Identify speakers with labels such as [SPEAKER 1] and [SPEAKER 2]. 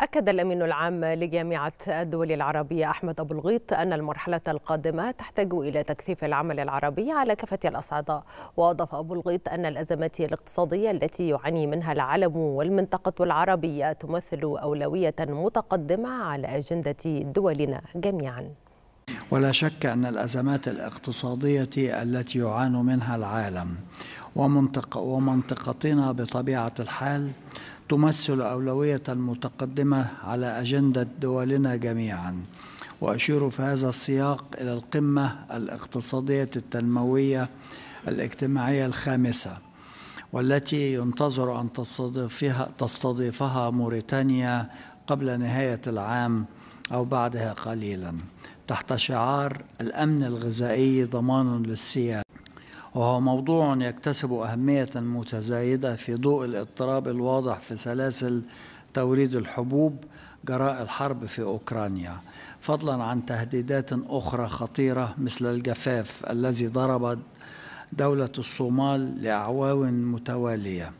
[SPEAKER 1] أكد الأمين العام لجامعة الدول العربية أحمد أبو الغيط أن المرحلة القادمة تحتاج إلى تكثيف العمل العربي على كافة الأصعدة وأضاف أبو الغيط أن الأزمات الاقتصادية التي يعاني منها العالم والمنطقة العربية تمثل أولوية متقدمة على أجندة دولنا جميعاً
[SPEAKER 2] ولا شك أن الأزمات الاقتصادية التي يعاني منها العالم ومنطق ومنطقتنا بطبيعة الحال تمثل أولوية متقدمة على أجندة دولنا جميعاً وأشير في هذا السياق إلى القمة الاقتصادية التنموية الاجتماعية الخامسة والتي ينتظر أن تستضيفها, تستضيفها موريتانيا قبل نهاية العام أو بعدها قليلا تحت شعار الأمن الغذائي ضمان للسياسة وهو موضوع يكتسب أهمية متزايدة في ضوء الاضطراب الواضح في سلاسل توريد الحبوب جراء الحرب في أوكرانيا فضلا عن تهديدات أخرى خطيرة مثل الجفاف الذي ضرب دولة الصومال لأعوام متوالية